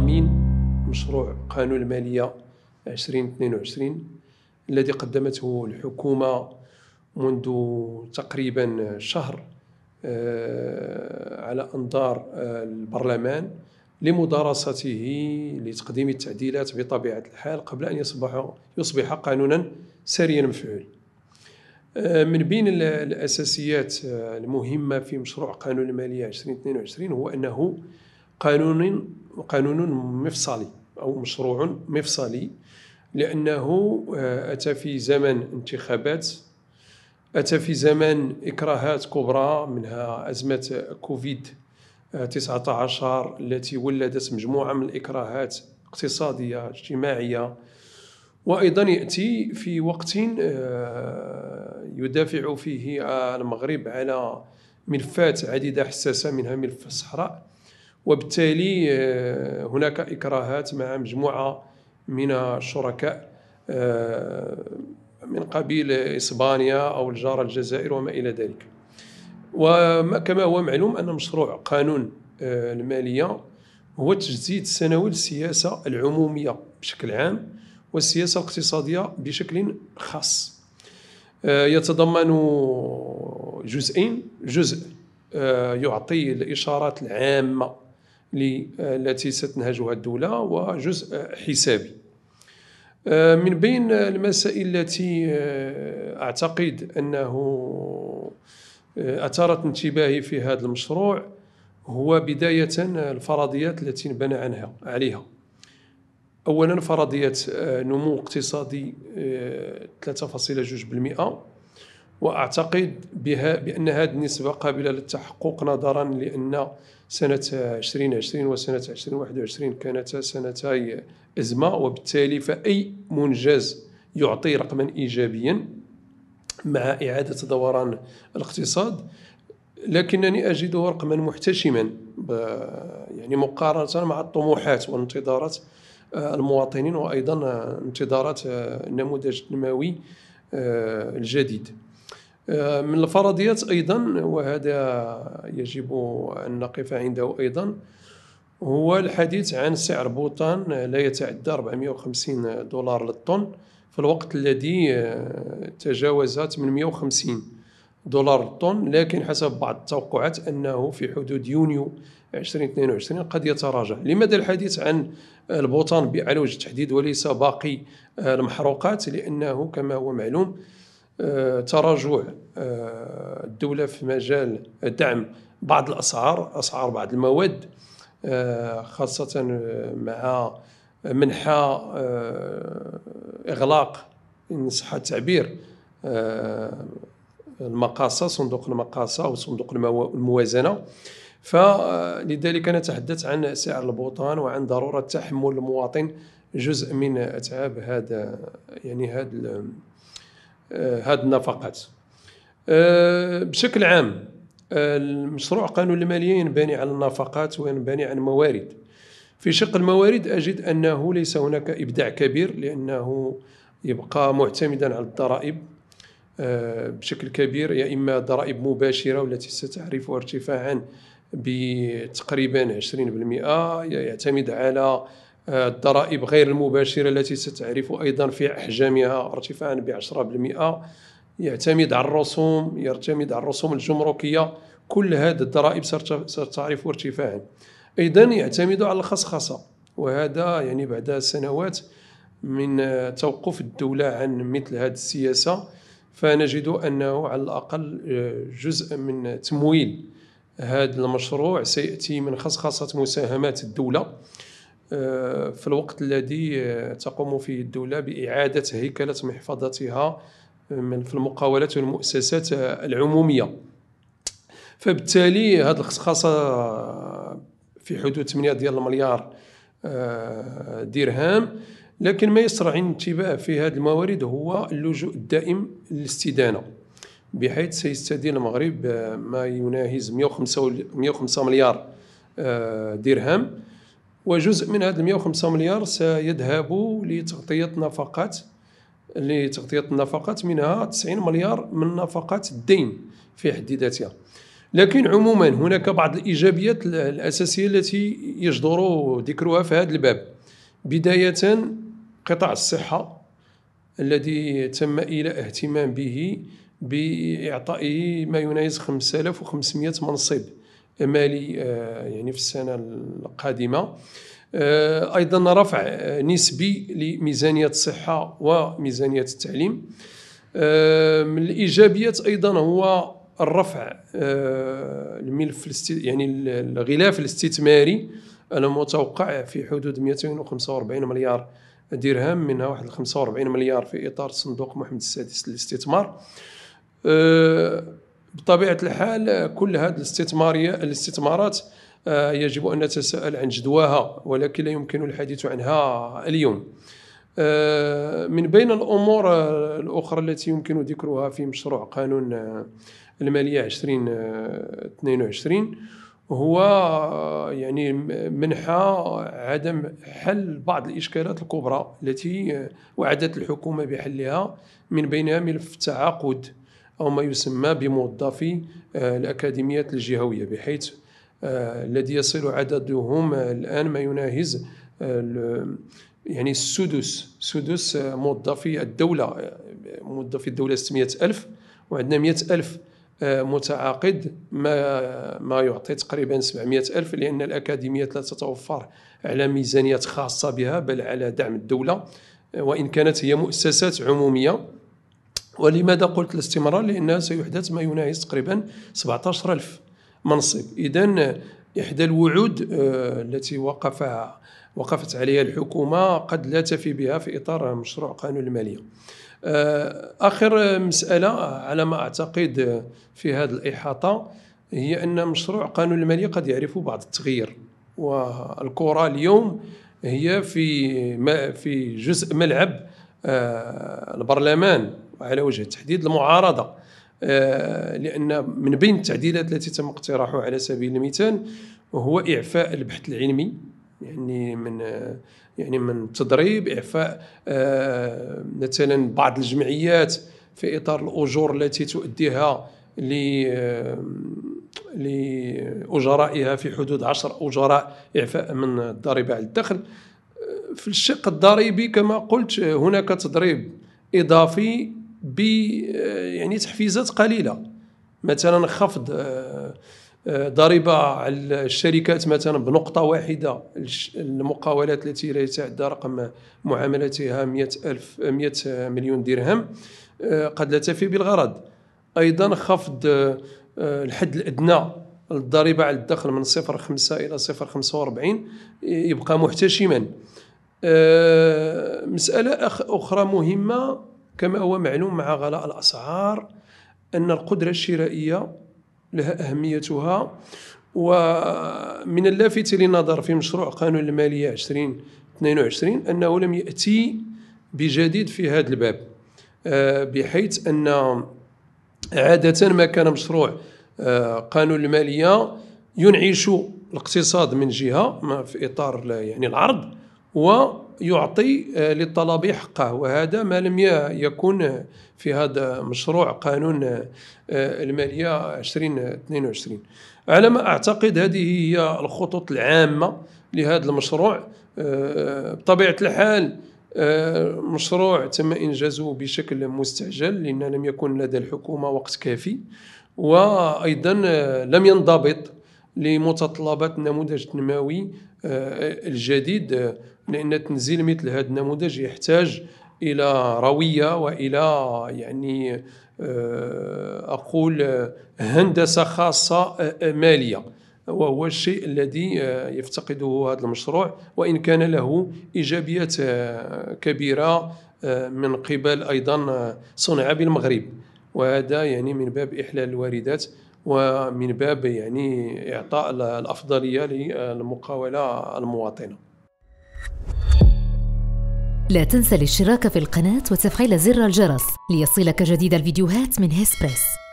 تضامين مشروع قانون المالية 2022 الذي قدمته الحكومة منذ تقريبا شهر آه، على أنظار آه، البرلمان لمدارسته لتقديم التعديلات بطبيعة الحال قبل أن يصبح يصبح قانونا ساريا مفعول آه، من بين الأساسيات المهمة في مشروع قانون المالية 2022 هو أنه قانون قانون مفصلي أو مشروع مفصلي لأنه آه، أتى في زمن انتخابات أتى في زمن إكراهات كبرى منها أزمة كوفيد 19 آه، التي ولدت مجموعة من الإكراهات اقتصادية اجتماعية وأيضا يأتي في وقت آه، يدافع فيه المغرب على ملفات عديدة حساسة منها ملف الصحراء وبالتالي آه، هناك إكراهات مع مجموعة من الشركاء آه، من قبيل إسبانيا أو الجارة الجزائر وما إلى ذلك وكما هو معلوم أن مشروع قانون آه، المالية هو تجديد سنوي للسياسة العمومية بشكل عام والسياسة الاقتصادية بشكل خاص يتضمن جزئين جزء يعطي الإشارات العامة آه، التي ستنهجها الدولة وجزء آه، حسابي آه، من بين المسائل التي أعتقد أنه أثارت انتباهي في هذا المشروع هو بداية الفرضيات التي انبنى عنها عليها أولا فرضية نمو اقتصادي 3.2% واعتقد بها بان هذه النسبه قابله للتحقق نظرا لان سنه 2020 وسنه 2021 كانتا سنتي ازمه وبالتالي فاي منجز يعطي رقما ايجابيا مع اعاده دوران الاقتصاد لكنني اجده رقما محتشما يعني مقارنه مع الطموحات وانتظارات آه، المواطنين وايضا انتظارات آه، النموذج النموي آه، الجديد آه، من الفرضيات أيضا وهذا يجب أن نقف عنده أيضا هو الحديث عن سعر بوتان لا يتعدى 450 دولار للطن في الوقت الذي آه، تجاوز 850 دولار للطن لكن حسب بعض التوقعات أنه في حدود يونيو 2022 قد يتراجع لماذا الحديث عن البوتان على وجه التحديد وليس باقي آه، المحروقات لأنه كما هو معلوم آه، تراجع آه، الدولة في مجال دعم بعض الأسعار أسعار بعض المواد آه، خاصة مع منحى إغلاق إن صح التعبير المقاصة صندوق المقاصة وصندوق الموازنة فلذلك نتحدث عن سعر البوطان وعن ضرورة تحمل المواطن جزء من أتعاب هذا يعني هذا هذه آه، النفقات آه، بشكل عام آه، المشروع قانون المالية ينبني على النفقات وينبني على الموارد في شق الموارد أجد أنه ليس هناك إبداع كبير لأنه يبقى معتمدا على الضرائب بشكل كبير يا إما ضرائب مباشرة والتي ستعرف ارتفاعا بتقريبا 20% يعتمد على آه، الضرائب غير المباشرة التي ستعرف أيضا في أحجامها ارتفاعا ب 10% يعتمد على الرسوم يعتمد على الرسوم الجمركية كل هذه الضرائب ستعرف ارتفاعا أيضا يعتمد على الخصخصة وهذا يعني بعد سنوات من توقف الدولة عن مثل هذه السياسة فنجد أنه على الأقل آه، جزء من تمويل هذا المشروع سيأتي من خصخصة مساهمات الدولة آه، في الوقت الذي آه، تقوم فيه الدولة بإعادة هيكلة محفظتها آه، من في المقاولات والمؤسسات العمومية فبالتالي هذه الخصخصة في حدود 8 ديال المليار درهم لكن ما يسرع الانتباه في هذه الموارد هو اللجوء الدائم للاستدانة بحيث سيستدين المغرب ما يناهز 105 مليار درهم وجزء من هذا 105 مليار سيذهب لتغطية نفقات لتغطية النفقات منها 90 مليار من نفقات الدين في حد ذاتها لكن عموما هناك بعض الإيجابيات الأساسية التي يجدر ذكرها في هذا الباب بداية قطاع الصحة الذي تم إلى اهتمام به بإعطائه ما يناهز 5500 منصب مالي آه، يعني في السنه القادمه آه، ايضا رفع آه، نسبي لميزانيه الصحه وميزانيه التعليم من الايجابيات ايضا هو الرفع الملف يعني الغلاف الاستثماري المتوقع في حدود 245 مليار درهم منها واحد 45 مليار في اطار صندوق محمد السادس للاستثمار بطبيعه الحال كل هذه الاستثماريه الاستثمارات آه، يجب ان نتساءل عن جدواها ولكن لا يمكن الحديث عنها اليوم آه، من بين الامور آه، الاخرى التي يمكن ذكرها في مشروع قانون الماليه 2022 هو يعني منحى عدم حل بعض الاشكالات الكبرى التي وعدت الحكومه بحلها من بينها ملف التعاقد أو ما يسمى بموظفي آه، الأكاديميات الجهوية بحيث آه، الذي يصل عددهم آه، الآن ما يناهز يعني السدس سدس موظفي الدولة موظفي الدولة 600 ألف وعندنا 100 ألف متعاقد ما ما يعطي تقريبا 700 ألف لأن الأكاديميات لا تتوفر على ميزانيات خاصة بها بل على دعم الدولة وإن كانت هي مؤسسات عمومية ولماذا قلت الاستمرار لان سيحدث ما يناهز تقريبا 17000 منصب إذا إحدى الوعود آه، التي وقفها وقفت عليها الحكومة قد لا تفي بها في إطار مشروع قانون المالية آه، آخر مسألة على ما أعتقد في هذه الإحاطة هي أن مشروع قانون المالية قد يعرف بعض التغيير والكرة اليوم هي في في جزء ملعب آه، البرلمان على وجه التحديد المعارضه آه، لان من بين التعديلات التي تم اقتراحها على سبيل المثال هو اعفاء البحث العلمي يعني من يعني من التدريب اعفاء آه، مثلا بعض الجمعيات في اطار الاجور التي تؤديها ل آه، لأجرائها في حدود عشر أجراء إعفاء من الضريبة على الدخل في الشق الضريبي كما قلت هناك تضريب إضافي ب آه، يعني تحفيزات قليله مثلا خفض آه، آه، ضريبه على الشركات مثلا بنقطه واحده المقاولات التي لا يتعدى رقم معاملتها 100 الف 100 مليون درهم قد لا تفي بالغرض ايضا خفض الحد الادنى الضريبه على الدخل من 0.5 الى 0.45 يبقى محتشما مساله اخرى مهمه كما هو معلوم مع غلاء الأسعار أن القدرة الشرائية لها أهميتها ومن اللافت للنظر في مشروع قانون المالية 2022 أنه لم يأتي بجديد في هذا الباب آه، بحيث أن عادة ما كان مشروع آه، قانون المالية ينعش الاقتصاد من جهة في إطار يعني العرض ويعطي آه، للطلب حقه وهذا ما لم يكن في هذا مشروع قانون آه، المالية 2022 على ما أعتقد هذه هي الخطوط العامة لهذا المشروع آه، بطبيعة الحال مشروع تم إنجازه بشكل مستعجل لأن لم يكن لدى الحكومة وقت كافي وأيضا لم ينضبط لمتطلبات النموذج التنموي آه، الجديد آه، لان تنزيل مثل هذا النموذج يحتاج الى رويه والى يعني آه، اقول هندسه خاصه ماليه وهو الشيء الذي يفتقده هذا المشروع وان كان له ايجابيات كبيره من قبل ايضا صنع بالمغرب وهذا يعني من باب احلال الواردات ومن باب يعني إعطاء الأفضلية للمقاولة المواطنة لا تنسى الاشتراك في القناة وتفعيل زر الجرس ليصلك جديد الفيديوهات من هيسبريس